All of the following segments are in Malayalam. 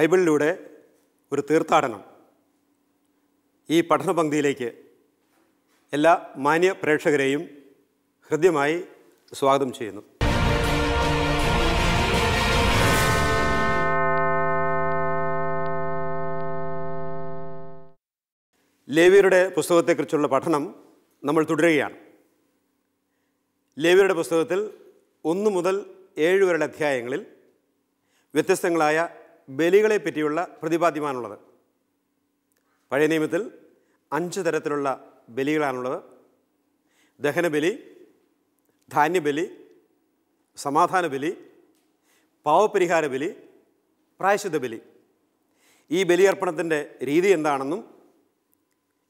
ബൈബിളിലൂടെ ഒരു തീർത്ഥാടനം ഈ പഠന പങ്ക്തിയിലേക്ക് എല്ലാ മാന്യ പ്രേക്ഷകരെയും ഹൃദ്യമായി സ്വാഗതം ചെയ്യുന്നു ലേവിയുടെ പുസ്തകത്തെക്കുറിച്ചുള്ള പഠനം നമ്മൾ തുടരുകയാണ് ലേവിയുടെ പുസ്തകത്തിൽ ഒന്ന് മുതൽ ഏഴ് വരെയുള്ള അധ്യായങ്ങളിൽ വ്യത്യസ്തങ്ങളായ ബലികളെ പറ്റിയുള്ള പ്രതിപാദ്യമാണുള്ളത് പഴയ നിയമത്തിൽ അഞ്ച് തരത്തിലുള്ള ബലികളാണുള്ളത് ദഹനബലി ധാന്യബലി സമാധാന ബലി പാവപരിഹാര ബലി പ്രായശുദ്ധ ബലി ഈ ബലിയർപ്പണത്തിൻ്റെ രീതി എന്താണെന്നും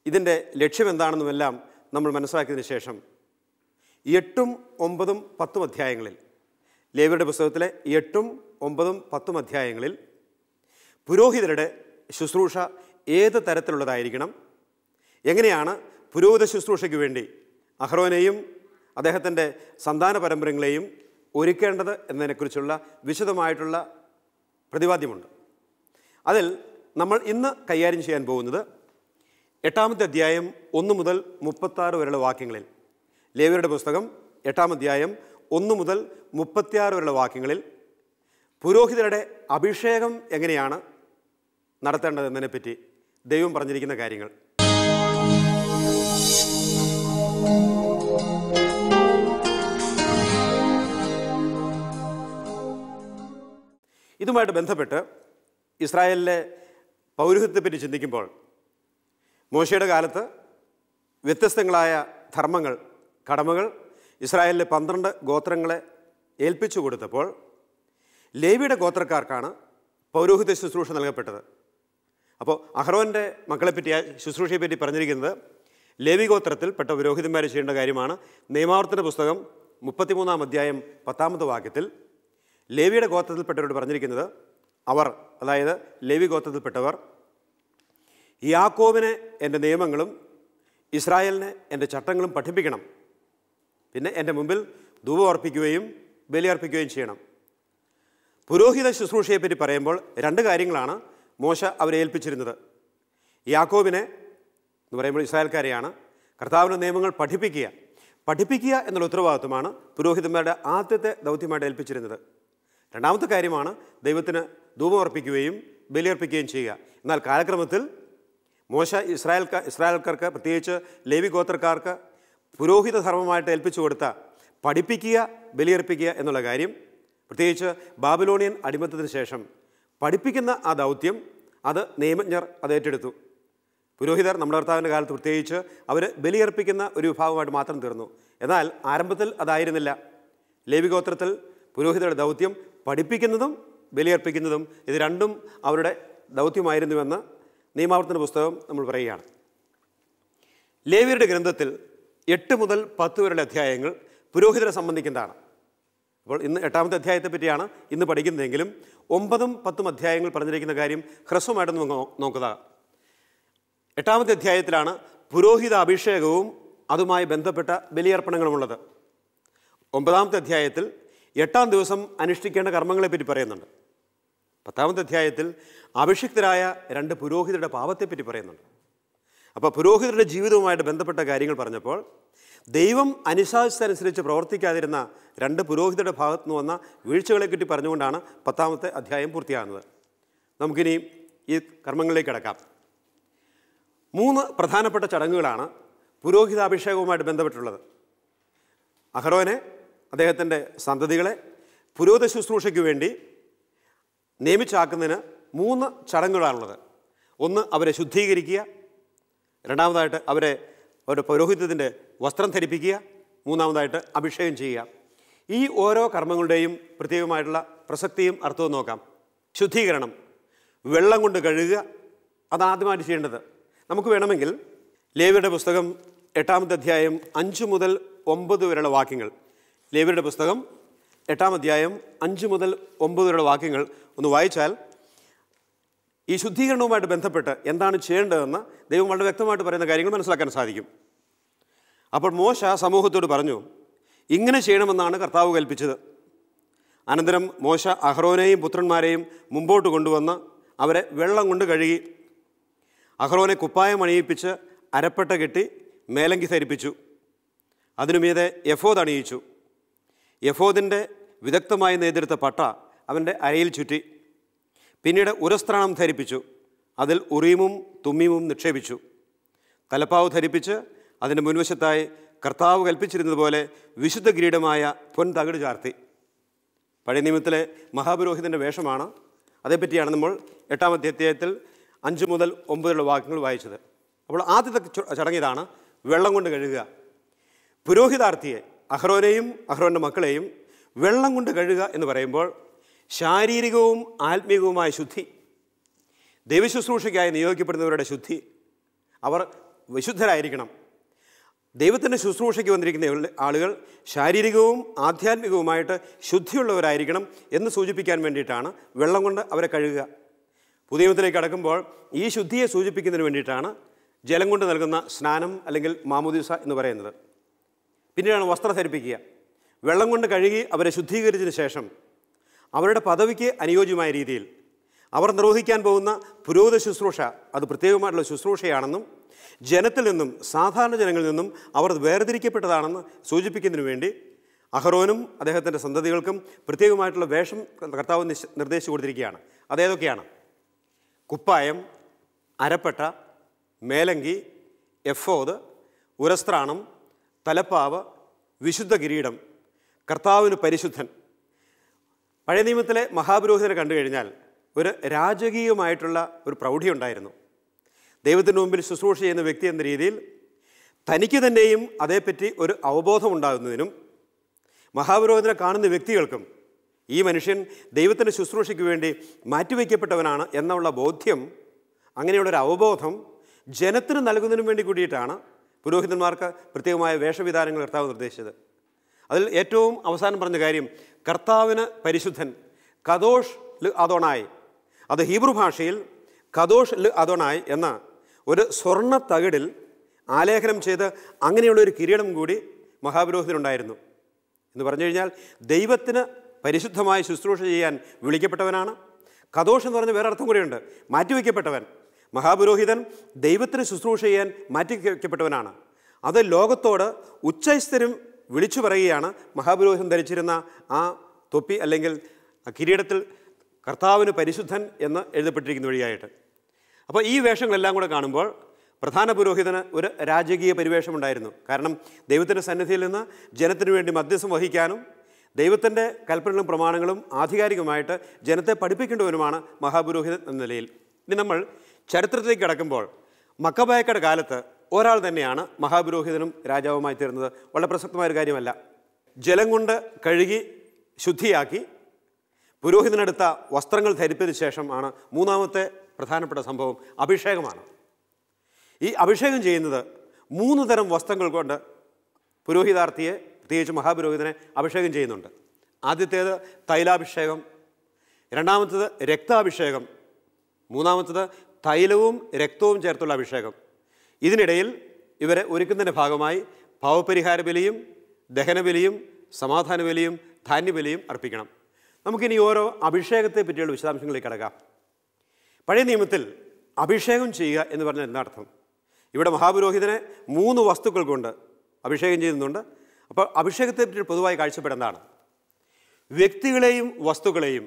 ഇതിൻ്റെ ലക്ഷ്യമെന്താണെന്നുമെല്ലാം നമ്മൾ മനസ്സിലാക്കിയതിന് ശേഷം എട്ടും ഒമ്പതും പത്തും അധ്യായങ്ങളിൽ ലേവിയുടെ പുസ്തകത്തിലെ എട്ടും ഒമ്പതും പത്തും അധ്യായങ്ങളിൽ പുരോഹിതരുടെ ശുശ്രൂഷ ഏത് തരത്തിലുള്ളതായിരിക്കണം എങ്ങനെയാണ് പുരോഹിത ശുശ്രൂഷയ്ക്ക് വേണ്ടി അഹ്റോനെയും അദ്ദേഹത്തിൻ്റെ സന്താന പരമ്പരങ്ങളെയും ഒരുക്കേണ്ടത് എന്നതിനെക്കുറിച്ചുള്ള വിശദമായിട്ടുള്ള പ്രതിപാദ്യമുണ്ട് അതിൽ നമ്മൾ ഇന്ന് കൈകാര്യം ചെയ്യാൻ പോകുന്നത് എട്ടാമത്തെ അധ്യായം ഒന്ന് മുതൽ മുപ്പത്താറ് വരെയുള്ള വാക്യങ്ങളിൽ ലേവിയുടെ പുസ്തകം എട്ടാം അധ്യായം ഒന്ന് മുതൽ മുപ്പത്തിയാറ് വരെയുള്ള വാക്യങ്ങളിൽ പുരോഹിതരുടെ അഭിഷേകം എങ്ങനെയാണ് പറ്റി ദൈവം പറഞ്ഞിരിക്കുന്ന കാര്യങ്ങൾ ഇതുമായിട്ട് ബന്ധപ്പെട്ട് ഇസ്രായേലിലെ പൗരോഹിത്യത്തെപ്പറ്റി ചിന്തിക്കുമ്പോൾ മോശയുടെ കാലത്ത് വ്യത്യസ്തങ്ങളായ ധർമ്മങ്ങൾ കടമകൾ ഇസ്രായേലിലെ പന്ത്രണ്ട് ഗോത്രങ്ങളെ ഏൽപ്പിച്ചു കൊടുത്തപ്പോൾ ലേവിയുടെ ഗോത്രക്കാർക്കാണ് പൗരോഹിത ശുശ്രൂഷ നൽകപ്പെട്ടത് അപ്പോൾ അഹ്റോൻ്റെ മക്കളെപ്പറ്റി ആ ശുശ്രൂഷയെപ്പറ്റി പറഞ്ഞിരിക്കുന്നത് ലേവി ഗോത്രത്തിൽപ്പെട്ട പുരോഹിതന്മാരെ ചെയ്യേണ്ട കാര്യമാണ് നിയമാവർത്തന പുസ്തകം മുപ്പത്തിമൂന്നാം അധ്യായം പത്താമത്തെ വാക്യത്തിൽ ലേവിയുടെ ഗോത്രത്തിൽപ്പെട്ടവരോട് പറഞ്ഞിരിക്കുന്നത് അവർ അതായത് ലേവി ഗോത്രത്തിൽപ്പെട്ടവർ യാക്കോവിനെ എൻ്റെ നിയമങ്ങളും ഇസ്രായേലിനെ എൻ്റെ ചട്ടങ്ങളും പഠിപ്പിക്കണം പിന്നെ എൻ്റെ മുമ്പിൽ ധൂപം അർപ്പിക്കുകയും ബലിയർപ്പിക്കുകയും ചെയ്യണം പുരോഹിത ശുശ്രൂഷയെപ്പറ്റി പറയുമ്പോൾ രണ്ട് കാര്യങ്ങളാണ് മോശ അവരെ ഏൽപ്പിച്ചിരുന്നത് യാക്കോബിനെ എന്ന് പറയുമ്പോൾ ഇസ്രായേൽക്കാരെയാണ് കർത്താവിൻ്റെ നിയമങ്ങൾ പഠിപ്പിക്കുക പഠിപ്പിക്കുക എന്നുള്ള ഉത്തരവാദിത്വമാണ് പുരോഹിതന്മാരുടെ ആദ്യത്തെ ദൗത്യമായിട്ട് ഏൽപ്പിച്ചിരുന്നത് രണ്ടാമത്തെ കാര്യമാണ് ദൈവത്തിന് ധൂപമർപ്പിക്കുകയും ബലിയർപ്പിക്കുകയും ചെയ്യുക എന്നാൽ കാലക്രമത്തിൽ മോശ ഇസ്രായേൽക്കാർ ഇസ്രായേൽക്കാർക്ക് പ്രത്യേകിച്ച് ലേവി ഗോത്രക്കാർക്ക് പുരോഹിത ധർമ്മമായിട്ട് ഏൽപ്പിച്ചു കൊടുത്ത പഠിപ്പിക്കുക ബലിയർപ്പിക്കുക എന്നുള്ള കാര്യം പ്രത്യേകിച്ച് ബാബിലോണിയൻ അടിമത്തത്തിന് ശേഷം പഠിപ്പിക്കുന്ന ആ ദൗത്യം അത് നിയമജ്ഞർ അത് ഏറ്റെടുത്തു പുരോഹിതർ നമ്മുടെ ഭർത്താവിൻ്റെ കാലത്ത് പ്രത്യേകിച്ച് അവർ ബലിയർപ്പിക്കുന്ന ഒരു വിഭാഗമായിട്ട് മാത്രം തീർന്നു എന്നാൽ ആരംഭത്തിൽ അതായിരുന്നില്ല ലേവികോത്രത്തിൽ പുരോഹിതരുടെ ദൗത്യം പഠിപ്പിക്കുന്നതും ബലിയർപ്പിക്കുന്നതും ഇത് രണ്ടും അവരുടെ ദൗത്യമായിരുന്നുവെന്ന് നിയമാവർത്തന പുസ്തകം നമ്മൾ പറയുകയാണ് ലേവിയുടെ ഗ്രന്ഥത്തിൽ എട്ട് മുതൽ പത്ത് വരെയുള്ള അധ്യായങ്ങൾ പുരോഹിതരെ സംബന്ധിക്കുന്നതാണ് അപ്പോൾ ഇന്ന് എട്ടാമത്തെ അധ്യായത്തെ പറ്റിയാണ് ഇന്ന് പഠിക്കുന്നതെങ്കിലും ഒമ്പതും പത്തും അധ്യായങ്ങൾ പറഞ്ഞിരിക്കുന്ന കാര്യം ഹ്രസ്വമായിട്ടൊന്ന് നോക്കുക എട്ടാമത്തെ അധ്യായത്തിലാണ് പുരോഹിത അഭിഷേകവും അതുമായി ബന്ധപ്പെട്ട ബലിയർപ്പണങ്ങളുമുള്ളത് ഒമ്പതാമത്തെ അധ്യായത്തിൽ എട്ടാം ദിവസം അനുഷ്ഠിക്കേണ്ട കർമ്മങ്ങളെപ്പറ്റി പറയുന്നുണ്ട് പത്താമത്തെ അധ്യായത്തിൽ അഭിഷിക്തരായ രണ്ട് പുരോഹിതരുടെ പാപത്തെപ്പറ്റി പറയുന്നുണ്ട് അപ്പോൾ പുരോഹിതരുടെ ജീവിതവുമായിട്ട് ബന്ധപ്പെട്ട കാര്യങ്ങൾ പറഞ്ഞപ്പോൾ ദൈവം അനുശാസിച്ചതനുസരിച്ച് പ്രവർത്തിക്കാതിരുന്ന രണ്ട് പുരോഹിതരുടെ ഭാഗത്തു നിന്ന് വന്ന വീഴ്ചകളെ കിട്ടി പറഞ്ഞുകൊണ്ടാണ് പത്താമത്തെ അധ്യായം പൂർത്തിയാകുന്നത് നമുക്കിനി ഈ കർമ്മങ്ങളിലേക്ക് കിടക്കാം മൂന്ന് പ്രധാനപ്പെട്ട ചടങ്ങുകളാണ് പുരോഹിതാഭിഷേകവുമായിട്ട് ബന്ധപ്പെട്ടുള്ളത് അഹ്റോനെ അദ്ദേഹത്തിൻ്റെ സന്തതികളെ പുരോഹിത ശുശ്രൂഷയ്ക്ക് വേണ്ടി നിയമിച്ചാക്കുന്നതിന് മൂന്ന് ചടങ്ങുകളാണുള്ളത് ഒന്ന് അവരെ ശുദ്ധീകരിക്കുക രണ്ടാമതായിട്ട് അവരെ അവരുടെ പൗരോഹിത്യത്തിൻ്റെ വസ്ത്രം ധരിപ്പിക്കുക മൂന്നാമതായിട്ട് അഭിഷേകം ചെയ്യുക ഈ ഓരോ കർമ്മങ്ങളുടെയും പ്രത്യേകമായിട്ടുള്ള പ്രസക്തിയും അർത്ഥവും നോക്കാം ശുദ്ധീകരണം വെള്ളം കൊണ്ട് കഴുകുക അതാദ്യമായിട്ട് ചെയ്യേണ്ടത് നമുക്ക് വേണമെങ്കിൽ ലേവിയുടെ പുസ്തകം എട്ടാമത്തെ അധ്യായം അഞ്ച് മുതൽ ഒമ്പത് വരെയുള്ള വാക്യങ്ങൾ ലേവിയുടെ പുസ്തകം എട്ടാം അധ്യായം അഞ്ച് മുതൽ ഒമ്പത് വരെയുള്ള വാക്യങ്ങൾ ഒന്ന് വായിച്ചാൽ ഈ ശുദ്ധീകരണവുമായിട്ട് ബന്ധപ്പെട്ട് എന്താണ് ചെയ്യേണ്ടതെന്ന് ദൈവം വളരെ വ്യക്തമായിട്ട് പറയുന്ന കാര്യങ്ങൾ മനസ്സിലാക്കാൻ സാധിക്കും അപ്പോൾ മോശ സമൂഹത്തോട് പറഞ്ഞു ഇങ്ങനെ ചെയ്യണമെന്നാണ് കർത്താവ് കൽപ്പിച്ചത് അനന്തരം മോശ അഹ്റോനെയും പുത്രന്മാരെയും മുമ്പോട്ട് കൊണ്ടുവന്ന് അവരെ വെള്ളം കൊണ്ട് കഴുകി അഹ്റോനെ കുപ്പായം അണിയിപ്പിച്ച് അരപ്പട്ട കെട്ടി മേലങ്കി ധരിപ്പിച്ചു അതിനുമീതെ യഫോദ് അണിയിച്ചു യഫോദിൻ്റെ വിദഗ്ധമായി നേതൃത്വ പട്ട അവൻ്റെ അരയിൽ ചുറ്റി പിന്നീട് ഉരസ്ത്രാണം ധരിപ്പിച്ചു അതിൽ ഉറീമും തുമ്മീമും നിക്ഷേപിച്ചു തലപ്പാവ് ധരിപ്പിച്ച് അതിൻ്റെ മുൻവശത്തായി കർത്താവ് കൽപ്പിച്ചിരുന്നതുപോലെ വിശുദ്ധ കിരീടമായ പൊൻ തകിട് ചാർത്തി പഴയ നിയമത്തിലെ മഹാപുരോഹിതൻ്റെ വേഷമാണ് അതേപ്പറ്റിയാണ് നമ്മൾ എട്ടാമത്തെ അധ്യായത്തിൽ അഞ്ച് മുതൽ ഒമ്പതിലുള്ള വാക്യങ്ങൾ വായിച്ചത് അപ്പോൾ ആദ്യത്തെ ചടങ്ങിതാണ് വെള്ളം കൊണ്ട് കഴുകുക പുരോഹിതാർത്ഥിയെ അഹ്റോനെയും അഹ്റോൻ്റെ മക്കളെയും വെള്ളം കൊണ്ട് കഴുകുക എന്ന് പറയുമ്പോൾ ശാരീരികവും ആത്മീകവുമായ ശുദ്ധി ദൈവശുശ്രൂഷയ്ക്കായി നിയോഗിക്കപ്പെടുന്നവരുടെ ശുദ്ധി അവർ വിശുദ്ധരായിരിക്കണം ദൈവത്തിൻ്റെ ശുശ്രൂഷയ്ക്ക് വന്നിരിക്കുന്ന ആളുകൾ ശാരീരികവും ആധ്യാത്മികവുമായിട്ട് ശുദ്ധിയുള്ളവരായിരിക്കണം എന്ന് സൂചിപ്പിക്കാൻ വേണ്ടിയിട്ടാണ് വെള്ളം കൊണ്ട് അവരെ കഴുകുക പുതിയത്തിലേക്ക് കടക്കുമ്പോൾ ഈ ശുദ്ധിയെ സൂചിപ്പിക്കുന്നതിന് വേണ്ടിയിട്ടാണ് ജലം കൊണ്ട് നൽകുന്ന സ്നാനം അല്ലെങ്കിൽ മാമുദീസ എന്ന് പറയുന്നത് പിന്നീടാണ് വസ്ത്രം ധരിപ്പിക്കുക വെള്ളം കൊണ്ട് കഴുകി അവരെ ശുദ്ധീകരിച്ചതിന് ശേഷം അവരുടെ പദവിക്ക് അനുയോജ്യമായ രീതിയിൽ അവർ നിർവഹിക്കാൻ പോകുന്ന പുരോഹിത ശുശ്രൂഷ അത് പ്രത്യേകമായിട്ടുള്ള ശുശ്രൂഷയാണെന്നും ജനത്തിൽ നിന്നും സാധാരണ ജനങ്ങളിൽ നിന്നും അവർ വേർതിരിക്കപ്പെട്ടതാണെന്ന് സൂചിപ്പിക്കുന്നതിനു വേണ്ടി അഹ്റോനും അദ്ദേഹത്തിൻ്റെ സന്തതികൾക്കും പ്രത്യേകമായിട്ടുള്ള വേഷം കർത്താവ് നിർദ്ദേശിച്ചു കൊടുത്തിരിക്കുകയാണ് അതേതൊക്കെയാണ് കുപ്പായം അരപ്പട്ട മേലങ്കി എഫോദ് ഉരസ്ത്രാണം തലപ്പാവ് വിശുദ്ധ കിരീടം കർത്താവിന് പരിശുദ്ധൻ പഴയ നിയമത്തിലെ മഹാപുരോഹിതരെ കണ്ടു കഴിഞ്ഞാൽ ഒരു രാജകീയമായിട്ടുള്ള ഒരു പ്രൗഢി ഉണ്ടായിരുന്നു ദൈവത്തിന് മുമ്പിൽ ശുശ്രൂഷ ചെയ്യുന്ന വ്യക്തി എന്ന രീതിയിൽ തനിക്ക് തന്നെയും അതേപ്പറ്റി ഒരു അവബോധം ഉണ്ടാകുന്നതിനും മഹാപുരോഹിതനെ കാണുന്ന വ്യക്തികൾക്കും ഈ മനുഷ്യൻ ദൈവത്തിൻ്റെ ശുശ്രൂഷയ്ക്ക് വേണ്ടി മാറ്റിവെക്കപ്പെട്ടവനാണ് എന്നുള്ള ബോധ്യം അങ്ങനെയുള്ളൊരു അവബോധം ജനത്തിന് നൽകുന്നതിനും വേണ്ടി കൂടിയിട്ടാണ് പുരോഹിതന്മാർക്ക് പ്രത്യേകമായ വേഷവിധാനങ്ങൾ കർത്താവ് നിർദ്ദേശിച്ചത് അതിൽ ഏറ്റവും അവസാനം പറഞ്ഞ കാര്യം കർത്താവിന് പരിശുദ്ധൻ കദോഷ് ല് അതോണായി അത് ഹീബ്രു ഭാഷയിൽ കദോഷ് ല് അതോണായി എന്ന ഒരു സ്വർണ്ണ തകിടിൽ ആലേഖനം ചെയ്ത് അങ്ങനെയുള്ള ഒരു കിരീടം കൂടി മഹാപുരോഹിതനുണ്ടായിരുന്നു എന്ന് പറഞ്ഞു കഴിഞ്ഞാൽ ദൈവത്തിന് പരിശുദ്ധമായി ശുശ്രൂഷ ചെയ്യാൻ വിളിക്കപ്പെട്ടവനാണ് കദോഷ് എന്ന് പറഞ്ഞ വേറെ അർത്ഥം കൂടിയുണ്ട് മാറ്റിവെക്കപ്പെട്ടവൻ മഹാപുരോഹിതൻ ദൈവത്തിന് ശുശ്രൂഷ ചെയ്യാൻ മാറ്റി വയ്ക്കപ്പെട്ടവനാണ് അത് ലോകത്തോട് ഉച്ചസ്ഥരും വിളിച്ചു പറയുകയാണ് മഹാപുരോഹിതൻ ധരിച്ചിരുന്ന ആ തൊപ്പി അല്ലെങ്കിൽ കിരീടത്തിൽ കർത്താവിന് പരിശുദ്ധൻ എന്ന് എഴുതപ്പെട്ടിരിക്കുന്ന വഴിയായിട്ട് അപ്പോൾ ഈ വേഷങ്ങളെല്ലാം കൂടെ കാണുമ്പോൾ പ്രധാന പുരോഹിതന് ഒരു രാജകീയ പരിവേഷമുണ്ടായിരുന്നു കാരണം ദൈവത്തിൻ്റെ സന്നിധിയിൽ നിന്ന് ജനത്തിനു വേണ്ടി മധ്യസ്ഥം വഹിക്കാനും ദൈവത്തിൻ്റെ കൽപ്പനകളും പ്രമാണങ്ങളും ആധികാരികമായിട്ട് ജനത്തെ പഠിപ്പിക്കേണ്ടവരുമാണ് മഹാപുരോഹിതൻ എന്ന നിലയിൽ ഇനി നമ്മൾ ചരിത്രത്തിലേക്ക് കിടക്കുമ്പോൾ മക്കബായക്കയുടെ കാലത്ത് ഒരാൾ തന്നെയാണ് മഹാപുരോഹിതനും രാജാവുമായി തീർന്നത് വളരെ പ്രസക്തമായ ഒരു കാര്യമല്ല ജലം കൊണ്ട് കഴുകി ശുദ്ധിയാക്കി പുരോഹിതനെടുത്ത വസ്ത്രങ്ങൾ ധരിപ്പിച്ച ശേഷം ആണ് മൂന്നാമത്തെ പ്രധാനപ്പെട്ട സംഭവം അഭിഷേകമാണ് ഈ അഭിഷേകം ചെയ്യുന്നത് മൂന്ന് തരം വസ്ത്രങ്ങൾ കൊണ്ട് പുരോഹിതാർത്ഥിയെ പ്രത്യേകിച്ച് മഹാപുരോഹിതനെ അഭിഷേകം ചെയ്യുന്നുണ്ട് ആദ്യത്തേത് തൈലാഭിഷേകം രണ്ടാമത്തത് രക്താഭിഷേകം മൂന്നാമത്തത് തൈലവും രക്തവും ചേർത്തുള്ള അഭിഷേകം ഇതിനിടയിൽ ഇവരെ ഒരുക്കുന്നതിൻ്റെ ഭാഗമായി ഭാവപരിഹാര ബലിയും ദഹനബലിയും സമാധാന ബലിയും ധാന്യബലിയും അർപ്പിക്കണം നമുക്കിനി ഓരോ അഭിഷേകത്തെ പറ്റിയുള്ള വിശദാംശങ്ങളിലേക്ക് കിടക്കാം പഴയ നിയമത്തിൽ അഭിഷേകം ചെയ്യുക എന്ന് പറഞ്ഞാൽ എന്താർത്ഥം ഇവിടെ മഹാപുരോഹിതനെ മൂന്ന് വസ്തുക്കൾ കൊണ്ട് അഭിഷേകം ചെയ്യുന്നുണ്ട് അപ്പോൾ അഭിഷേകത്തെ പറ്റി പൊതുവായി കാഴ്ചപ്പെടുന്നതാണ് വ്യക്തികളെയും വസ്തുക്കളെയും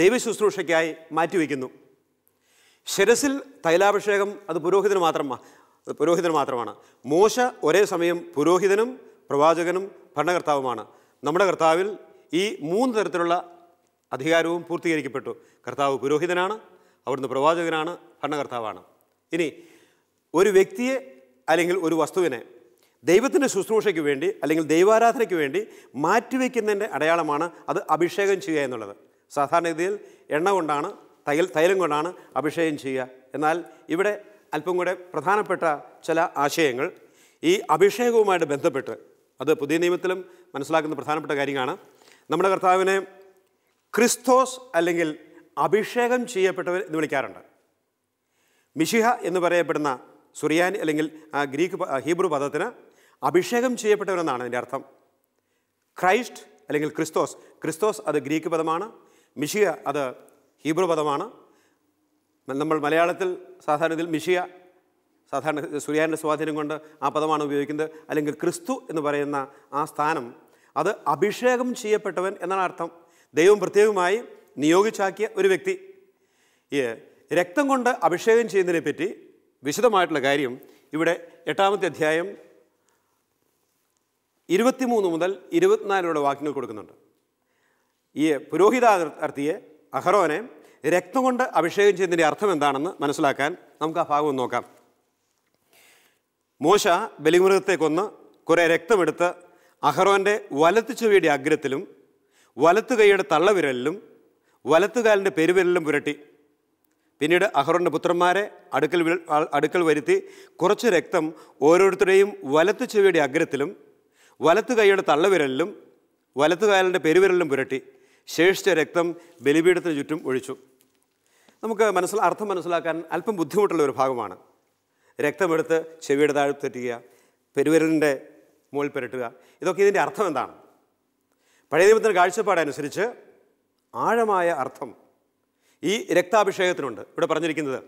ദൈവശുശ്രൂഷയ്ക്കായി മാറ്റിവെക്കുന്നു ശിരസിൽ തൈലാഭിഷേകം അത് പുരോഹിതന് മാത്രം പുരോഹിതൻ മാത്രമാണ് മോശ ഒരേ സമയം പുരോഹിതനും പ്രവാചകനും ഭരണകർത്താവുമാണ് നമ്മുടെ കർത്താവിൽ ഈ മൂന്ന് തരത്തിലുള്ള അധികാരവും പൂർത്തീകരിക്കപ്പെട്ടു കർത്താവ് പുരോഹിതനാണ് അവിടുന്ന് പ്രവാചകനാണ് ഭരണകർത്താവാണ് ഇനി ഒരു വ്യക്തിയെ അല്ലെങ്കിൽ ഒരു വസ്തുവിനെ ദൈവത്തിൻ്റെ ശുശ്രൂഷയ്ക്ക് വേണ്ടി അല്ലെങ്കിൽ ദൈവാരാധനയ്ക്ക് വേണ്ടി മാറ്റിവെക്കുന്നതിൻ്റെ അടയാളമാണ് അത് അഭിഷേകം ചെയ്യുക എന്നുള്ളത് സാധാരണഗതിയിൽ എണ്ണ കൊണ്ടാണ് തൈൽ തൈലം കൊണ്ടാണ് അഭിഷേകം ചെയ്യുക എന്നാൽ ഇവിടെ അല്പം കൂടെ പ്രധാനപ്പെട്ട ചില ആശയങ്ങൾ ഈ അഭിഷേകവുമായിട്ട് ബന്ധപ്പെട്ട് അത് പുതിയ നിയമത്തിലും മനസ്സിലാക്കുന്ന പ്രധാനപ്പെട്ട കാര്യമാണ് നമ്മുടെ കർത്താവിനെ ക്രിസ്തോസ് അല്ലെങ്കിൽ അഭിഷേകം ചെയ്യപ്പെട്ടവർ എന്ന് വിളിക്കാറുണ്ട് മിഷിഹ എന്ന് പറയപ്പെടുന്ന സുറിയാനി അല്ലെങ്കിൽ ഗ്രീക്ക് ഹീബ്രു പദത്തിന് അഭിഷേകം ചെയ്യപ്പെട്ടവരെന്നാണ് അതിൻ്റെ അർത്ഥം ക്രൈസ്റ്റ് അല്ലെങ്കിൽ ക്രിസ്തോസ് ക്രിസ്തോസ് അത് ഗ്രീക്ക് പദമാണ് മിഷിഹ അത് ഹീബ്രു പദമാണ് നമ്മൾ മലയാളത്തിൽ സാധാരണ ഇതിൽ മിഷിയ സാധാരണ സൂര്യാൻ്റെ സ്വാധീനം കൊണ്ട് ആ പദമാണ് ഉപയോഗിക്കുന്നത് അല്ലെങ്കിൽ ക്രിസ്തു എന്ന് പറയുന്ന ആ സ്ഥാനം അത് അഭിഷേകം ചെയ്യപ്പെട്ടവൻ എന്നാണ് അർത്ഥം ദൈവം പ്രത്യേകമായി നിയോഗിച്ചാക്കിയ ഒരു വ്യക്തി രക്തം കൊണ്ട് അഭിഷേകം ചെയ്യുന്നതിനെ പറ്റി വിശദമായിട്ടുള്ള കാര്യം ഇവിടെ എട്ടാമത്തെ അധ്യായം ഇരുപത്തിമൂന്ന് മുതൽ ഇരുപത്തിനാലിലൂടെ വാക്യങ്ങൾ കൊടുക്കുന്നുണ്ട് ഈ പുരോഹിതാർത്ഥിയെ അഹറോനെ രക്തം കൊണ്ട് അഭിഷേകം ചെയ്തതിൻ്റെ അർത്ഥം എന്താണെന്ന് മനസ്സിലാക്കാൻ നമുക്ക് ആ ഭാഗം നോക്കാം മോശ ബലിമൃഗത്തെ കൊന്ന് കുറേ രക്തമെടുത്ത് അഹറോൻ്റെ വലത്ത് ചെവിയുടെ അഗ്രത്തിലും വലത്ത് കൈയുടെ തള്ളവിരലിലും വലത്തുകാലിൻ്റെ പെരുവിരലിലും പുരട്ടി പിന്നീട് അഹറോൻ്റെ പുത്രന്മാരെ അടുക്കൽ അടുക്കൽ വരുത്തി കുറച്ച് രക്തം ഓരോരുത്തരുടെയും വലത്ത് ചെവിയുടെ അഗ്രത്തിലും വലത്ത് കൈയുടെ തള്ളവിരലിലും വലത്തുകാലിൻ്റെ പെരുവിരലിലും പുരട്ടി ശേഷിച്ച രക്തം ബലിപീഠത്തിന് ചുറ്റും ഒഴിച്ചു നമുക്ക് മനസ്സിൽ അർത്ഥം മനസ്സിലാക്കാൻ അല്പം ബുദ്ധിമുട്ടുള്ള ഒരു ഭാഗമാണ് രക്തമെടുത്ത് ചെവിയുടെ താഴെ തെറ്റുക പെരുവിരലിൻ്റെ മുകളിൽ പെരട്ടുക ഇതൊക്കെ ഇതിൻ്റെ അർത്ഥം എന്താണ് പഴയ ദൈവത്തിൻ്റെ കാഴ്ചപ്പാടനുസരിച്ച് ആഴമായ അർത്ഥം ഈ രക്താഭിഷേകത്തിനുണ്ട് ഇവിടെ പറഞ്ഞിരിക്കുന്നത്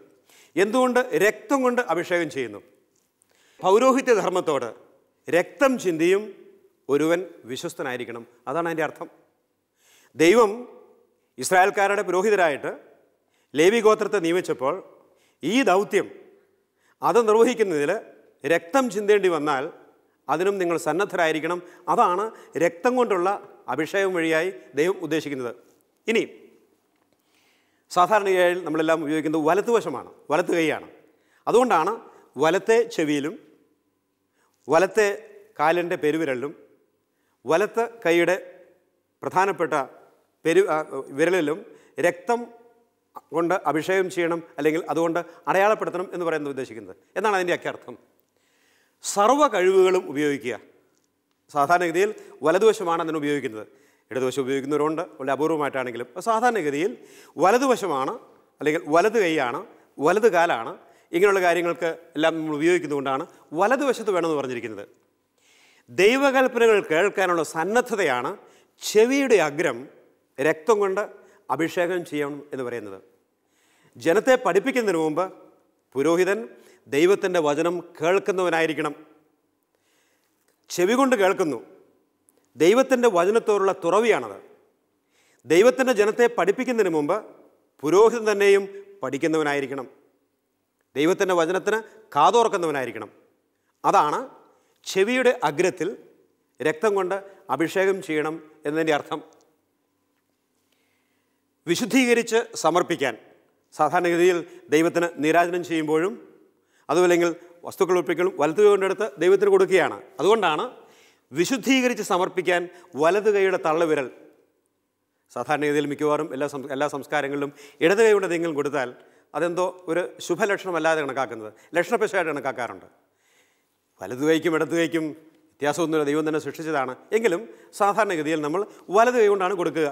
എന്തുകൊണ്ട് രക്തം കൊണ്ട് അഭിഷേകം ചെയ്യുന്നു പൗരോഹിത്യ ധർമ്മത്തോട് രക്തം ചിന്തിയും ഒരുവൻ വിശ്വസ്തനായിരിക്കണം അതാണ് അതിൻ്റെ അർത്ഥം ദൈവം ഇസ്രായേൽക്കാരുടെ പുരോഹിതരായിട്ട് ലേവി ഗോത്രത്തെ നിയമിച്ചപ്പോൾ ഈ ദൗത്യം അത് നിർവഹിക്കുന്നതിൽ രക്തം ചിന്തേണ്ടി വന്നാൽ അതിനും നിങ്ങൾ സന്നദ്ധരായിരിക്കണം അതാണ് രക്തം കൊണ്ടുള്ള അഭിഷേകം വഴിയായി ദൈവം ഉദ്ദേശിക്കുന്നത് ഇനി സാധാരണയായി നമ്മളെല്ലാം ഉപയോഗിക്കുന്നത് വലത്തുവശമാണ് വലത്ത് കൈയാണ് അതുകൊണ്ടാണ് വലത്തെ ചെവിയിലും വലത്തെ കാലിൻ്റെ പെരുവിരലിലും വലത്ത് കൈയുടെ പ്രധാനപ്പെട്ട പെരു വിരലിലും രക്തം കൊണ്ട് അഭിഷേകം ചെയ്യണം അല്ലെങ്കിൽ അതുകൊണ്ട് അടയാളപ്പെടുത്തണം എന്ന് പറയുന്നത് ഉദ്ദേശിക്കുന്നത് എന്നാണ് അതിൻ്റെ അർത്ഥം സർവ്വ കഴിവുകളും ഉപയോഗിക്കുക സാധാരണഗതിയിൽ വലതുവശമാണ് അതിന് ഉപയോഗിക്കുന്നത് ഇടതുവശം ഉപയോഗിക്കുന്നവരുണ്ട് വളരെ അപൂർവമായിട്ടാണെങ്കിലും സാധാരണഗതിയിൽ വലതുവശമാണ് അല്ലെങ്കിൽ വലത് കൈയാണ് വലത് കാലാണ് ഇങ്ങനെയുള്ള കാര്യങ്ങൾക്ക് എല്ലാം നമ്മൾ ഉപയോഗിക്കുന്നതുകൊണ്ടാണ് വലതുവശത്ത് വേണമെന്ന് പറഞ്ഞിരിക്കുന്നത് ദൈവകൽപ്പനകൾ കേൾക്കാനുള്ള സന്നദ്ധതയാണ് ചെവിയുടെ അഗ്രം രക്തം കൊണ്ട് അഭിഷേകം ചെയ്യണം എന്ന് പറയുന്നത് ജനത്തെ പഠിപ്പിക്കുന്നതിന് മുമ്പ് പുരോഹിതൻ ദൈവത്തിൻ്റെ വചനം കേൾക്കുന്നവനായിരിക്കണം ചെവി കൊണ്ട് കേൾക്കുന്നു ദൈവത്തിൻ്റെ വചനത്തോടുള്ള തുറവിയാണത് ദൈവത്തിൻ്റെ ജനത്തെ പഠിപ്പിക്കുന്നതിന് മുമ്പ് പുരോഹിതൻ തന്നെയും പഠിക്കുന്നവനായിരിക്കണം ദൈവത്തിൻ്റെ വചനത്തിന് കാതോർക്കുന്നവനായിരിക്കണം അതാണ് ചെവിയുടെ അഗ്രത്തിൽ രക്തം കൊണ്ട് അഭിഷേകം ചെയ്യണം എന്നതിൻ്റെ അർത്ഥം വിശുദ്ധീകരിച്ച് സമർപ്പിക്കാൻ സാധാരണഗതിയിൽ ദൈവത്തിന് നിരാജനം ചെയ്യുമ്പോഴും അതുമല്ലെങ്കിൽ വസ്തുക്കൾ ഒപ്പിക്കലും വലതു കൊണ്ടെടുത്ത് ദൈവത്തിന് കൊടുക്കുകയാണ് അതുകൊണ്ടാണ് വിശുദ്ധീകരിച്ച് സമർപ്പിക്കാൻ വലതു കൈയുടെ തള്ളവിരൽ സാധാരണഗതിയിൽ മിക്കവാറും എല്ലാ എല്ലാ സംസ്കാരങ്ങളിലും ഇടത് കൈയുടെ എന്തെങ്കിലും കൊടുത്താൽ അതെന്തോ ഒരു ശുഭലക്ഷണമല്ലാതെ കണക്കാക്കുന്നത് ലക്ഷണപെശയായിട്ട് കണക്കാക്കാറുണ്ട് വലതു കൈക്കും ഇടതു കൈക്കും വ്യത്യാസമൊന്നുമില്ല ദൈവം തന്നെ സൃഷ്ടിച്ചതാണ് എങ്കിലും സാധാരണഗതിയിൽ നമ്മൾ വലതു കൈ കൊണ്ടാണ് കൊടുക്കുക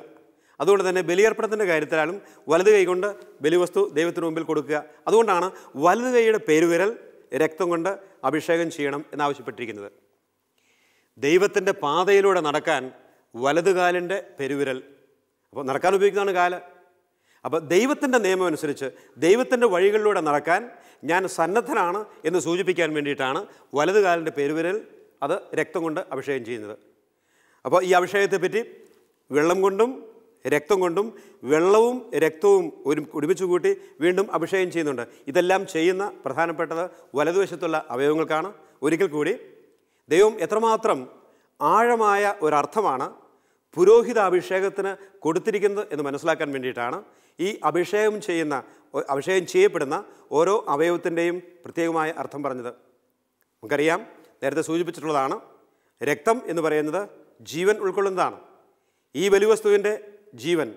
അതുകൊണ്ട് തന്നെ ബലിയർപ്പണത്തിൻ്റെ കാര്യത്തിലാലും വലത് കൈകൊണ്ട് ബലിവസ്തു ദൈവത്തിന് മുമ്പിൽ കൊടുക്കുക അതുകൊണ്ടാണ് വലത് കൈയുടെ പെരുവിരൽ രക്തം കൊണ്ട് അഭിഷേകം ചെയ്യണം എന്നാവശ്യപ്പെട്ടിരിക്കുന്നത് ദൈവത്തിൻ്റെ പാതയിലൂടെ നടക്കാൻ കാലിൻ്റെ പെരുവിരൽ അപ്പോൾ നടക്കാൻ ഉപയോഗിക്കുന്നതാണ് കാല് അപ്പോൾ ദൈവത്തിൻ്റെ നിയമം അനുസരിച്ച് ദൈവത്തിൻ്റെ വഴികളിലൂടെ നടക്കാൻ ഞാൻ സന്നദ്ധനാണ് എന്ന് സൂചിപ്പിക്കാൻ വേണ്ടിയിട്ടാണ് കാലിൻ്റെ പെരുവിരൽ അത് രക്തം കൊണ്ട് അഭിഷേകം ചെയ്യുന്നത് അപ്പോൾ ഈ അഭിഷേകത്തെപ്പറ്റി വെള്ളം കൊണ്ടും രക്തം കൊണ്ടും വെള്ളവും രക്തവും ഒരു ഒരുമിച്ച് കൂട്ടി വീണ്ടും അഭിഷേകം ചെയ്യുന്നുണ്ട് ഇതെല്ലാം ചെയ്യുന്ന പ്രധാനപ്പെട്ടത് വലതുവശത്തുള്ള അവയവങ്ങൾക്കാണ് ഒരിക്കൽ കൂടി ദൈവം എത്രമാത്രം ആഴമായ ഒരർത്ഥമാണ് പുരോഹിത അഭിഷേകത്തിന് കൊടുത്തിരിക്കുന്നത് എന്ന് മനസ്സിലാക്കാൻ വേണ്ടിയിട്ടാണ് ഈ അഭിഷേകം ചെയ്യുന്ന അഭിഷേകം ചെയ്യപ്പെടുന്ന ഓരോ അവയവത്തിൻ്റെയും പ്രത്യേകമായ അർത്ഥം പറഞ്ഞത് നമുക്കറിയാം നേരത്തെ സൂചിപ്പിച്ചിട്ടുള്ളതാണ് രക്തം എന്ന് പറയുന്നത് ജീവൻ ഉൾക്കൊള്ളുന്നതാണ് ഈ ബലിവസ്തുവിൻ്റെ ജീവൻ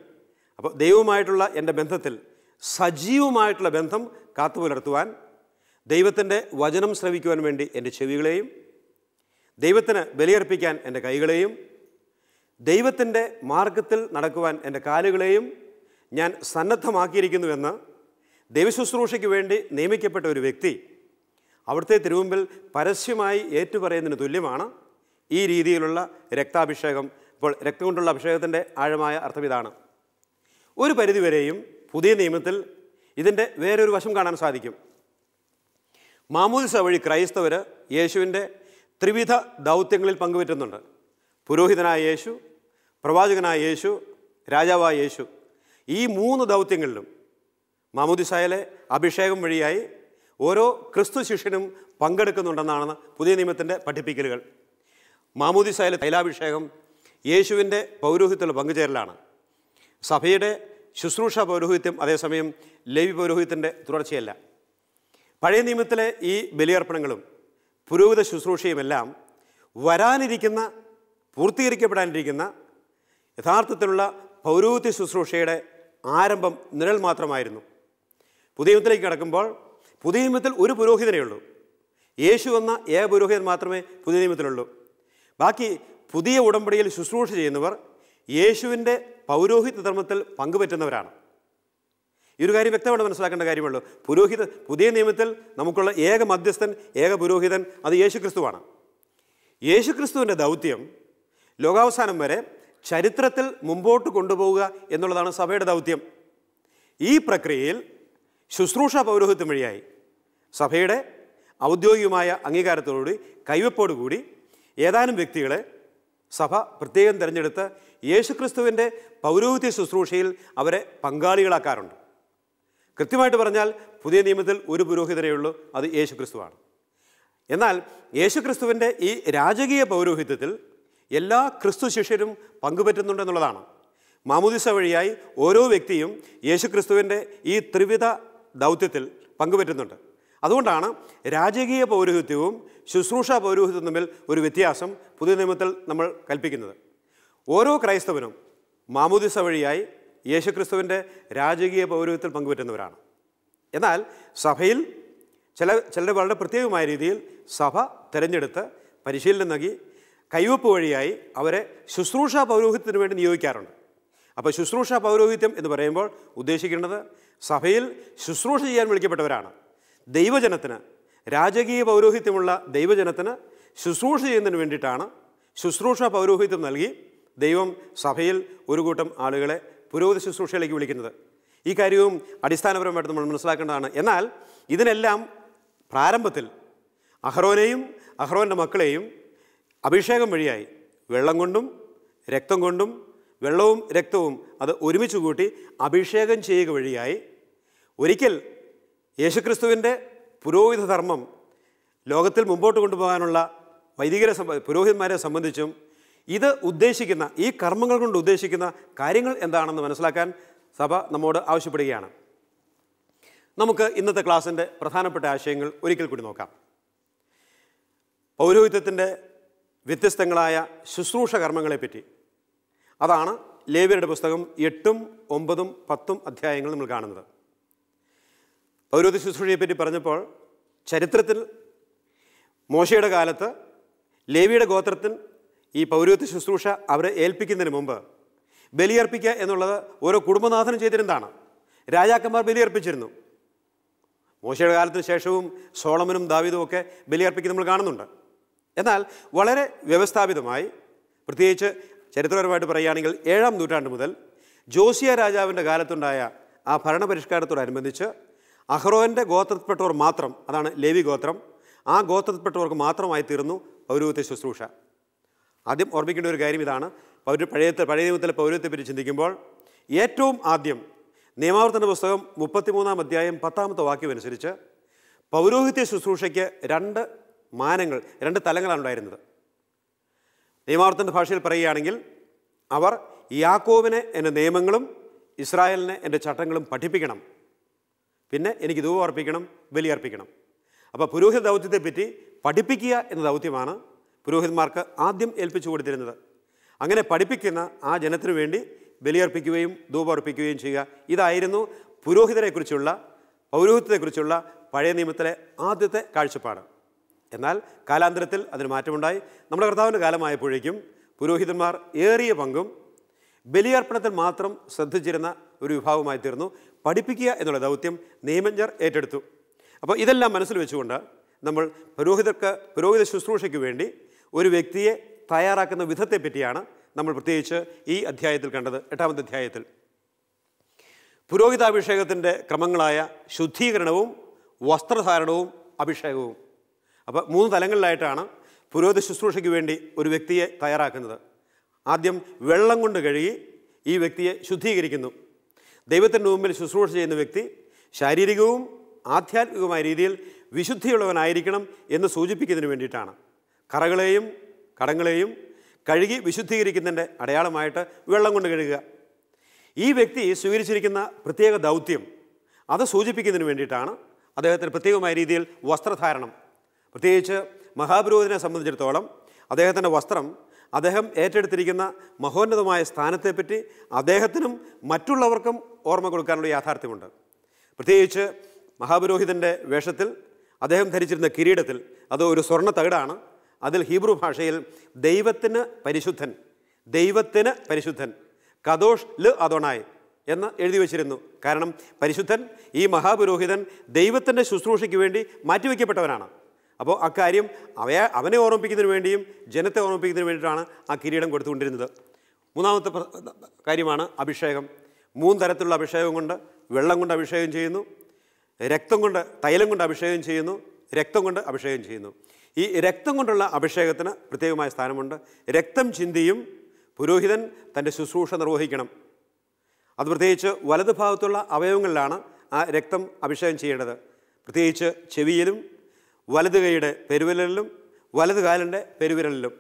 അപ്പോൾ ദൈവവുമായിട്ടുള്ള എൻ്റെ ബന്ധത്തിൽ സജീവമായിട്ടുള്ള ബന്ധം കാത്തു പുലർത്തുവാൻ ദൈവത്തിൻ്റെ വചനം ശ്രവിക്കുവാൻ വേണ്ടി എൻ്റെ ചെവികളെയും ദൈവത്തിന് ബലിയർപ്പിക്കാൻ എൻ്റെ കൈകളെയും ദൈവത്തിൻ്റെ മാർഗത്തിൽ നടക്കുവാൻ എൻ്റെ കാലുകളെയും ഞാൻ സന്നദ്ധമാക്കിയിരിക്കുന്നുവെന്ന് ദൈവശുശ്രൂഷയ്ക്ക് വേണ്ടി നിയമിക്കപ്പെട്ട ഒരു വ്യക്തി അവിടുത്തെ തിരുവുമ്പിൽ പരസ്യമായി ഏറ്റുപറയുന്നതിന് തുല്യമാണ് ഈ രീതിയിലുള്ള രക്താഭിഷേകം അപ്പോൾ രക്തം കൊണ്ടുള്ള അഭിഷേകത്തിൻ്റെ ആഴമായ അർത്ഥം ഇതാണ് ഒരു പരിധിവരെയും പുതിയ നിയമത്തിൽ ഇതിൻ്റെ വേറൊരു വശം കാണാൻ സാധിക്കും മാമൂലിസ വഴി ക്രൈസ്തവർ യേശുവിൻ്റെ ത്രിവിധ ദൗത്യങ്ങളിൽ പങ്കുവറ്റുന്നുണ്ട് പുരോഹിതനായ യേശു പ്രവാചകനായ യേശു രാജാവായ യേശു ഈ മൂന്ന് ദൗത്യങ്ങളിലും മാമൂദിസായിലെ അഭിഷേകം വഴിയായി ഓരോ ക്രിസ്തു ശിഷ്യനും പങ്കെടുക്കുന്നുണ്ടെന്നാണ് പുതിയ നിയമത്തിൻ്റെ പഠിപ്പിക്കലുകൾ മാമൂദിസായിലെ തൈലാഭിഷേകം യേശുവിൻ്റെ പൗരോഹിത്യത്തിൽ പങ്കുചേരലാണ് സഭയുടെ ശുശ്രൂഷ പൗരോഹിത്യം അതേസമയം ലേവി പൗരോഹിത്യത്തിൻ്റെ തുടർച്ചയല്ല പഴയ നിയമത്തിലെ ഈ ബലിയർപ്പണങ്ങളും പുരോഹിത ശുശ്രൂഷയുമെല്ലാം വരാനിരിക്കുന്ന പൂർത്തീകരിക്കപ്പെടാനിരിക്കുന്ന യഥാർത്ഥത്തിലുള്ള പൗരോഹിത്യ ശുശ്രൂഷയുടെ ആരംഭം നിഴൽ മാത്രമായിരുന്നു നിയമത്തിലേക്ക് കടക്കുമ്പോൾ പുതിയ നിയമത്തിൽ ഒരു പുരോഹിതനേ ഉള്ളൂ യേശു എന്ന ഏ പുരോഹിതൻ മാത്രമേ പുതിയ നിയമത്തിലുള്ളൂ ബാക്കി പുതിയ ഉടമ്പടിയിൽ ശുശ്രൂഷ ചെയ്യുന്നവർ യേശുവിൻ്റെ പൗരോഹിത്യ ധർമ്മത്തിൽ പങ്കുപറ്റുന്നവരാണ് ഈ ഒരു കാര്യം വ്യക്തമാണ് മനസ്സിലാക്കേണ്ട കാര്യമുള്ളൂ പുരോഹിത പുതിയ നിയമത്തിൽ നമുക്കുള്ള ഏക മധ്യസ്ഥൻ ഏക പുരോഹിതൻ അത് യേശുക്രിസ്തുവാണ് ക്രിസ്തുവിൻ്റെ ദൗത്യം ലോകാവസാനം വരെ ചരിത്രത്തിൽ മുമ്പോട്ട് കൊണ്ടുപോവുക എന്നുള്ളതാണ് സഭയുടെ ദൗത്യം ഈ പ്രക്രിയയിൽ ശുശ്രൂഷ പൗരോഹിത്യം വഴിയായി സഭയുടെ ഔദ്യോഗികമായ അംഗീകാരത്തോടുകൂടി കൈവപ്പോടുകൂടി ഏതാനും വ്യക്തികളെ സഭ പ്രത്യേകം തിരഞ്ഞെടുത്ത് യേശുക്രിസ്തുവിൻ്റെ പൗരോഹിത്യ ശുശ്രൂഷയിൽ അവരെ പങ്കാളികളാക്കാറുണ്ട് കൃത്യമായിട്ട് പറഞ്ഞാൽ പുതിയ നിയമത്തിൽ ഒരു പുരോഹിതരേ ഉള്ളൂ അത് യേശുക്രിസ്തുവാണ് എന്നാൽ യേശുക്രിസ്തുവിൻ്റെ ഈ രാജകീയ പൗരോഹിത്യത്തിൽ എല്ലാ ക്രിസ്തു ശിഷ്യരും പങ്കുപറ്റുന്നുണ്ടെന്നുള്ളതാണ് മാമുദിസ വഴിയായി ഓരോ വ്യക്തിയും യേശുക്രിസ്തുവിൻ്റെ ഈ ത്രിവിധ ദൗത്യത്തിൽ പങ്കുപറ്റുന്നുണ്ട് അതുകൊണ്ടാണ് രാജകീയ പൗരോഹിത്യവും ശുശ്രൂഷ പൗരോഹിത്യവും തമ്മിൽ ഒരു വ്യത്യാസം പുതിയ നിയമത്തിൽ നമ്മൾ കൽപ്പിക്കുന്നത് ഓരോ ക്രൈസ്തവനും മാമോദിസ വഴിയായി യേശുക്രിസ്തുവിൻ്റെ രാജകീയ പൗരോഹിത്യത്തിൽ പങ്കുപറ്റുന്നവരാണ് എന്നാൽ സഭയിൽ ചില ചിലരുടെ വളരെ പ്രത്യേകമായ രീതിയിൽ സഭ തിരഞ്ഞെടുത്ത് പരിശീലനം നൽകി കൈവപ്പ് വഴിയായി അവരെ ശുശ്രൂഷ പൗരോഹിത്യത്തിന് വേണ്ടി നിയോഗിക്കാറുണ്ട് അപ്പോൾ ശുശ്രൂഷ പൗരോഹിത്യം എന്ന് പറയുമ്പോൾ ഉദ്ദേശിക്കേണ്ടത് സഭയിൽ ശുശ്രൂഷ ചെയ്യാൻ വിളിക്കപ്പെട്ടവരാണ് ദൈവജനത്തിന് രാജകീയ പൗരോഹിത്യമുള്ള ദൈവജനത്തിന് ശുശ്രൂഷ ചെയ്യുന്നതിന് വേണ്ടിയിട്ടാണ് ശുശ്രൂഷ പൗരോഹിത്യം നൽകി ദൈവം സഭയിൽ ഒരു കൂട്ടം ആളുകളെ പുരോഗതി ശുശ്രൂഷയിലേക്ക് വിളിക്കുന്നത് ഈ കാര്യവും അടിസ്ഥാനപരമായിട്ട് നമ്മൾ മനസ്സിലാക്കേണ്ടതാണ് എന്നാൽ ഇതിനെല്ലാം പ്രാരംഭത്തിൽ അഹ്റോനെയും അഹ്റോൻ്റെ മക്കളെയും അഭിഷേകം വഴിയായി വെള്ളം കൊണ്ടും രക്തം കൊണ്ടും വെള്ളവും രക്തവും അത് ഒരുമിച്ച് കൂട്ടി അഭിഷേകം ചെയ്യുക വഴിയായി ഒരിക്കൽ യേശുക്രിസ്തുവിൻ്റെ പുരോഹിത ധർമ്മം ലോകത്തിൽ മുമ്പോട്ട് കൊണ്ടുപോകാനുള്ള വൈദികരെ പുരോഹിതന്മാരെ സംബന്ധിച്ചും ഇത് ഉദ്ദേശിക്കുന്ന ഈ കർമ്മങ്ങൾ കൊണ്ട് ഉദ്ദേശിക്കുന്ന കാര്യങ്ങൾ എന്താണെന്ന് മനസ്സിലാക്കാൻ സഭ നമ്മോട് ആവശ്യപ്പെടുകയാണ് നമുക്ക് ഇന്നത്തെ ക്ലാസ്സിൻ്റെ പ്രധാനപ്പെട്ട ആശയങ്ങൾ ഒരിക്കൽ കൂടി നോക്കാം പൗരോഹിത്യത്തിൻ്റെ വ്യത്യസ്തങ്ങളായ ശുശ്രൂഷ കർമ്മങ്ങളെപ്പറ്റി അതാണ് ലേവ്യരുടെ പുസ്തകം എട്ടും ഒമ്പതും പത്തും അധ്യായങ്ങൾ നമ്മൾ കാണുന്നത് പൗരോധ ശുശ്രൂഷയെപ്പറ്റി പറഞ്ഞപ്പോൾ ചരിത്രത്തിൽ മോശയുടെ കാലത്ത് ലേവിയുടെ ഗോത്രത്തിൽ ഈ പൗരോധ ശുശ്രൂഷ അവരെ ഏൽപ്പിക്കുന്നതിന് മുമ്പ് ബലിയർപ്പിക്കുക എന്നുള്ളത് ഓരോ കുടുംബനാഥനും ചെയ്തിരുന്നതാണ് രാജാക്കന്മാർ ബലിയർപ്പിച്ചിരുന്നു മോശയുടെ കാലത്തിന് ശേഷവും സോളമനും ദാവിദും ഒക്കെ ബലിയർപ്പിക്കുന്ന നമ്മൾ കാണുന്നുണ്ട് എന്നാൽ വളരെ വ്യവസ്ഥാപിതമായി പ്രത്യേകിച്ച് ചരിത്രപരമായിട്ട് പറയുകയാണെങ്കിൽ ഏഴാം നൂറ്റാണ്ട് മുതൽ ജോസിയ രാജാവിൻ്റെ കാലത്തുണ്ടായ ആ ഭരണപരിഷ്കാരത്തോടനുബന്ധിച്ച് അഹ്റോൻ്റെ ഗോത്രത്തിൽപ്പെട്ടവർ മാത്രം അതാണ് ലേവി ഗോത്രം ആ ഗോത്രത്തിൽപ്പെട്ടവർക്ക് മാത്രമായി തീർന്നു പൗരവത്യ ശുശ്രൂഷ ആദ്യം ഓർമ്മിക്കേണ്ട ഒരു കാര്യം ഇതാണ് പൗര പഴയത്തെ പഴയ നിയമത്തിലെ പൗരത്വത്തെപ്പറ്റി ചിന്തിക്കുമ്പോൾ ഏറ്റവും ആദ്യം നിയമാവർത്തന പുസ്തകം മുപ്പത്തിമൂന്നാം അധ്യായം പത്താമത്തെ വാക്യം അനുസരിച്ച് പൗരോഹിത്യ ശുശ്രൂഷയ്ക്ക് രണ്ട് മാനങ്ങൾ രണ്ട് തലങ്ങളാണ് ഉണ്ടായിരുന്നത് നിയമാവർത്തൻ്റെ ഭാഷയിൽ പറയുകയാണെങ്കിൽ അവർ യാക്കോവിനെ എൻ്റെ നിയമങ്ങളും ഇസ്രായേലിനെ എൻ്റെ ചട്ടങ്ങളും പഠിപ്പിക്കണം പിന്നെ എനിക്ക് ധൂപം അർപ്പിക്കണം ബലിയർപ്പിക്കണം അപ്പോൾ പുരോഹിത ദൗത്യത്തെപ്പറ്റി പഠിപ്പിക്കുക എന്ന ദൗത്യമാണ് പുരോഹിതന്മാർക്ക് ആദ്യം ഏൽപ്പിച്ചു കൊടുത്തിരുന്നത് അങ്ങനെ പഠിപ്പിക്കുന്ന ആ ജനത്തിനു വേണ്ടി ബലിയർപ്പിക്കുകയും ധൂപർപ്പിക്കുകയും ചെയ്യുക ഇതായിരുന്നു പുരോഹിതരെക്കുറിച്ചുള്ള പൗരോഹിത്യത്തെക്കുറിച്ചുള്ള പഴയ നിയമത്തിലെ ആദ്യത്തെ കാഴ്ചപ്പാട് എന്നാൽ കാലാന്തരത്തിൽ അതിന് മാറ്റമുണ്ടായി നമ്മുടെ കർത്താവിൻ്റെ കാലമായപ്പോഴേക്കും പുരോഹിതന്മാർ ഏറിയ പങ്കും ബലിയർപ്പണത്തിൽ മാത്രം ശ്രദ്ധിച്ചിരുന്ന ഒരു വിഭാഗമായി തീർന്നു പഠിപ്പിക്കുക എന്നുള്ള ദൗത്യം നിയമജ്ഞർ ഏറ്റെടുത്തു അപ്പോൾ ഇതെല്ലാം മനസ്സിൽ വെച്ചുകൊണ്ട് നമ്മൾ പുരോഹിതർക്ക് പുരോഹിത ശുശ്രൂഷയ്ക്ക് വേണ്ടി ഒരു വ്യക്തിയെ തയ്യാറാക്കുന്ന വിധത്തെ പറ്റിയാണ് നമ്മൾ പ്രത്യേകിച്ച് ഈ അധ്യായത്തിൽ കണ്ടത് എട്ടാമത്തെ അധ്യായത്തിൽ പുരോഹിതാഭിഷേകത്തിൻ്റെ ക്രമങ്ങളായ ശുദ്ധീകരണവും വസ്ത്രധാരണവും അഭിഷേകവും അപ്പോൾ മൂന്ന് തലങ്ങളിലായിട്ടാണ് പുരോഹിത ശുശ്രൂഷയ്ക്ക് വേണ്ടി ഒരു വ്യക്തിയെ തയ്യാറാക്കുന്നത് ആദ്യം വെള്ളം കൊണ്ട് കഴുകി ഈ വ്യക്തിയെ ശുദ്ധീകരിക്കുന്നു ദൈവത്തിൻ്റെ മുമ്പിൽ ശുശ്രൂഷ ചെയ്യുന്ന വ്യക്തി ശാരീരികവും ആധ്യാത്മികവുമായ രീതിയിൽ വിശുദ്ധിയുള്ളവനായിരിക്കണം എന്ന് സൂചിപ്പിക്കുന്നതിന് വേണ്ടിയിട്ടാണ് കറകളെയും കടങ്ങളെയും കഴുകി വിശുദ്ധീകരിക്കുന്നതിൻ്റെ അടയാളമായിട്ട് വെള്ളം കൊണ്ട് കഴുകുക ഈ വ്യക്തി സ്വീകരിച്ചിരിക്കുന്ന പ്രത്യേക ദൗത്യം അത് സൂചിപ്പിക്കുന്നതിന് വേണ്ടിയിട്ടാണ് അദ്ദേഹത്തിന് പ്രത്യേകമായ രീതിയിൽ വസ്ത്രധാരണം പ്രത്യേകിച്ച് മഹാപുരോഹിതനെ സംബന്ധിച്ചിടത്തോളം അദ്ദേഹത്തിൻ്റെ വസ്ത്രം അദ്ദേഹം ഏറ്റെടുത്തിരിക്കുന്ന മഹോന്നതമായ സ്ഥാനത്തെപ്പറ്റി അദ്ദേഹത്തിനും മറ്റുള്ളവർക്കും ഓർമ്മ കൊടുക്കാനുള്ള യാഥാർത്ഥ്യമുണ്ട് പ്രത്യേകിച്ച് മഹാപുരോഹിതൻ്റെ വേഷത്തിൽ അദ്ദേഹം ധരിച്ചിരുന്ന കിരീടത്തിൽ അത് ഒരു സ്വർണ്ണ തകിടാണ് അതിൽ ഹീബ്രു ഭാഷയിൽ ദൈവത്തിന് പരിശുദ്ധൻ ദൈവത്തിന് പരിശുദ്ധൻ കദോഷ് ല് അതോണായ് എന്ന് എഴുതി വച്ചിരുന്നു കാരണം പരിശുദ്ധൻ ഈ മഹാപുരോഹിതൻ ദൈവത്തിൻ്റെ ശുശ്രൂഷയ്ക്ക് വേണ്ടി മാറ്റിവെക്കപ്പെട്ടവനാണ് അപ്പോൾ അക്കാര്യം അവയെ അവനെ ഓർമ്മിപ്പിക്കുന്നതിന് വേണ്ടിയും ജനത്തെ ഓർമ്മിപ്പിക്കുന്നതിന് വേണ്ടിയിട്ടാണ് ആ കിരീടം കൊടുത്തുകൊണ്ടിരുന്നത് മൂന്നാമത്തെ കാര്യമാണ് അഭിഷേകം മൂന്ന് തരത്തിലുള്ള അഭിഷേകം കൊണ്ട് വെള്ളം കൊണ്ട് അഭിഷേകം ചെയ്യുന്നു രക്തം കൊണ്ട് തൈലം കൊണ്ട് അഭിഷേകം ചെയ്യുന്നു രക്തം കൊണ്ട് അഭിഷേകം ചെയ്യുന്നു ഈ രക്തം കൊണ്ടുള്ള അഭിഷേകത്തിന് പ്രത്യേകമായ സ്ഥാനമുണ്ട് രക്തം ചിന്തിയും പുരോഹിതൻ തൻ്റെ ശുശ്രൂഷ നിർവഹിക്കണം അത് പ്രത്യേകിച്ച് വലതുഭാഗത്തുള്ള അവയവങ്ങളിലാണ് ആ രക്തം അഭിഷേകം ചെയ്യേണ്ടത് പ്രത്യേകിച്ച് ചെവിയിലും വലതു കൈയുടെ പെരുവിരലിലും വലതു കാലിൻ്റെ പെരുവിരലിലും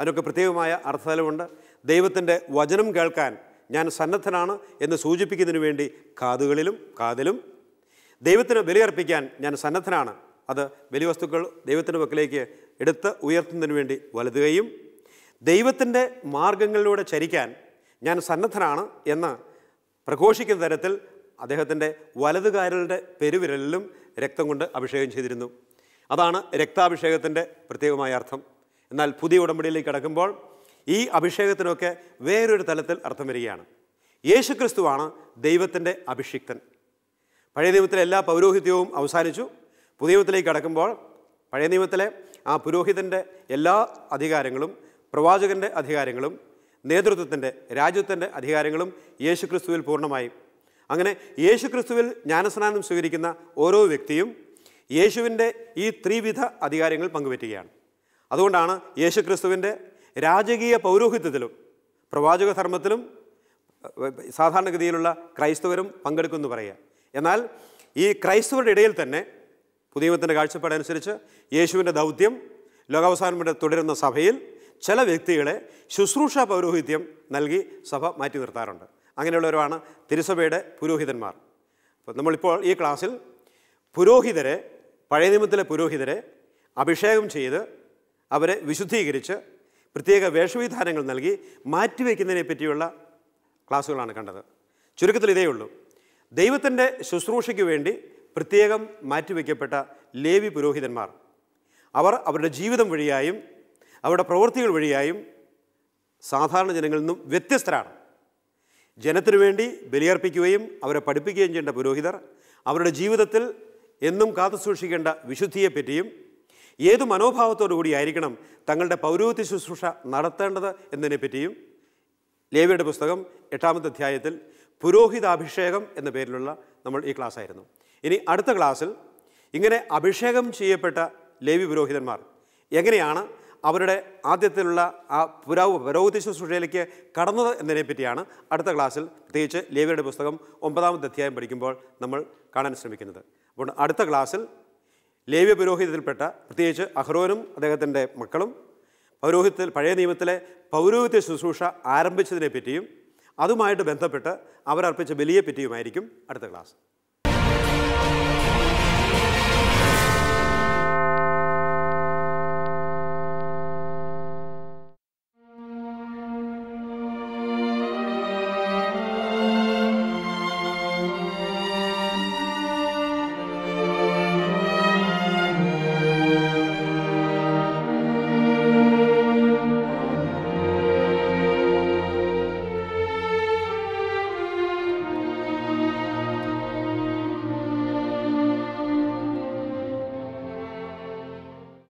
അതിനൊക്കെ പ്രത്യേകമായ അർത്ഥതലമുണ്ട് ദൈവത്തിൻ്റെ വചനം കേൾക്കാൻ ഞാൻ സന്നദ്ധനാണ് എന്ന് സൂചിപ്പിക്കുന്നതിന് വേണ്ടി കാതുകളിലും കാതിലും ദൈവത്തിന് ബലിയർപ്പിക്കാൻ ഞാൻ സന്നദ്ധനാണ് അത് ബലിവസ്തുക്കൾ ദൈവത്തിൻ്റെ വക്കിലേക്ക് എടുത്ത് ഉയർത്തുന്നതിന് വേണ്ടി വലുതുകയും ദൈവത്തിൻ്റെ മാർഗങ്ങളിലൂടെ ചരിക്കാൻ ഞാൻ സന്നദ്ധനാണ് എന്ന് പ്രഘോഷിക്കുന്ന തരത്തിൽ അദ്ദേഹത്തിൻ്റെ വലതുകാരലിൻ്റെ പെരുവിരലിലും രക്തം കൊണ്ട് അഭിഷേകം ചെയ്തിരുന്നു അതാണ് രക്താഭിഷേകത്തിൻ്റെ പ്രത്യേകമായ അർത്ഥം എന്നാൽ പുതിയ ഉടമ്പടിയിലേക്ക് കടക്കുമ്പോൾ ഈ അഭിഷേകത്തിനൊക്കെ വേറൊരു തലത്തിൽ അർത്ഥം വരികയാണ് യേശുക്രിസ്തുവാണ് ദൈവത്തിൻ്റെ അഭിഷിക്തൻ പഴയ നിയമത്തിലെ എല്ലാ പൗരോഹിത്യവും അവസാനിച്ചു പുതിയ നിയമത്തിലേക്ക് കടക്കുമ്പോൾ പഴയ നിയമത്തിലെ ആ പുരോഹിതൻ്റെ എല്ലാ അധികാരങ്ങളും പ്രവാചകൻ്റെ അധികാരങ്ങളും നേതൃത്വത്തിൻ്റെ രാജ്യത്തിൻ്റെ അധികാരങ്ങളും യേശുക്രിസ്തുവിൽ പൂർണ്ണമായും അങ്ങനെ യേശുക്രിസ്തുവിൽ ജ്ഞാനസ്നാനം സ്വീകരിക്കുന്ന ഓരോ വ്യക്തിയും യേശുവിൻ്റെ ഈ ത്രിവിധ അധികാരങ്ങൾ പങ്കുവയ്ക്കുകയാണ് അതുകൊണ്ടാണ് യേശു ക്രിസ്തുവിൻ്റെ രാജകീയ പൗരോഹിത്യത്തിലും പ്രവാചക ധർമ്മത്തിലും സാധാരണഗതിയിലുള്ള ക്രൈസ്തവരും പങ്കെടുക്കുമെന്ന് പറയുക എന്നാൽ ഈ ക്രൈസ്തവരുടെ ഇടയിൽ തന്നെ പുതിയത്തിൻ്റെ കാഴ്ചപ്പാടനുസരിച്ച് യേശുവിൻ്റെ ദൗത്യം ലോകാവസാനം വരെ തുടരുന്ന സഭയിൽ ചില വ്യക്തികളെ ശുശ്രൂഷ പൗരോഹിത്യം നൽകി സഭ മാറ്റി നിർത്താറുണ്ട് അങ്ങനെയുള്ളവരാണ് തിരുസഭയുടെ പുരോഹിതന്മാർ അപ്പോൾ നമ്മളിപ്പോൾ ഈ ക്ലാസ്സിൽ പുരോഹിതരെ പഴയ നിയമത്തിലെ പുരോഹിതരെ അഭിഷേകം ചെയ്ത് അവരെ വിശുദ്ധീകരിച്ച് പ്രത്യേക വേഷവിധാനങ്ങൾ നൽകി മാറ്റിവെക്കുന്നതിനെ പറ്റിയുള്ള ക്ലാസ്സുകളാണ് കണ്ടത് ചുരുക്കത്തിൽ ഇതേ ഉള്ളൂ ദൈവത്തിൻ്റെ ശുശ്രൂഷയ്ക്ക് വേണ്ടി പ്രത്യേകം മാറ്റിവെക്കപ്പെട്ട ലേവി പുരോഹിതന്മാർ അവർ അവരുടെ ജീവിതം വഴിയായും അവരുടെ പ്രവൃത്തികൾ വഴിയായും സാധാരണ ജനങ്ങളിൽ നിന്നും വ്യത്യസ്തരാണ് ജനത്തിനു വേണ്ടി ബലിയർപ്പിക്കുകയും അവരെ പഠിപ്പിക്കുകയും ചെയ്യേണ്ട പുരോഹിതർ അവരുടെ ജീവിതത്തിൽ എന്നും കാത്തുസൂക്ഷിക്കേണ്ട വിശുദ്ധിയെപ്പറ്റിയും ഏത് മനോഭാവത്തോടു കൂടിയായിരിക്കണം തങ്ങളുടെ പൗരോഹിത്യ ശുശ്രൂഷ നടത്തേണ്ടത് എന്നതിനെപ്പറ്റിയും ലേവിയുടെ പുസ്തകം എട്ടാമത്തെ അധ്യായത്തിൽ പുരോഹിതാഭിഷേകം എന്ന പേരിലുള്ള നമ്മൾ ഈ ക്ലാസ് ആയിരുന്നു ഇനി അടുത്ത ക്ലാസ്സിൽ ഇങ്ങനെ അഭിഷേകം ചെയ്യപ്പെട്ട ലേവി പുരോഹിതന്മാർ എങ്ങനെയാണ് അവരുടെ ആദ്യത്തിലുള്ള ആ പുരാവ് പുരോഹിത്യ ശുശ്രൂഷയിലേക്ക് കടന്നത് എന്നതിനെപ്പറ്റിയാണ് അടുത്ത ക്ലാസ്സിൽ പ്രത്യേകിച്ച് ലേവിയുടെ പുസ്തകം ഒമ്പതാമത്തെ അധ്യായം പഠിക്കുമ്പോൾ നമ്മൾ കാണാൻ ശ്രമിക്കുന്നത് അപ്പോൾ അടുത്ത ക്ലാസ്സിൽ ലേവ്യ പുരോഹിതത്തിൽപ്പെട്ട പ്രത്യേകിച്ച് അഹ്റോനും അദ്ദേഹത്തിൻ്റെ മക്കളും പൗരോഹിത്യത്തിൽ പഴയ നിയമത്തിലെ പൗരോഹിത്യ ശുശ്രൂഷ ആരംഭിച്ചതിനെ പറ്റിയും അതുമായിട്ട് ബന്ധപ്പെട്ട് അവരർപ്പിച്ച ബലിയെപ്പറ്റിയുമായിരിക്കും അടുത്ത ക്ലാസ്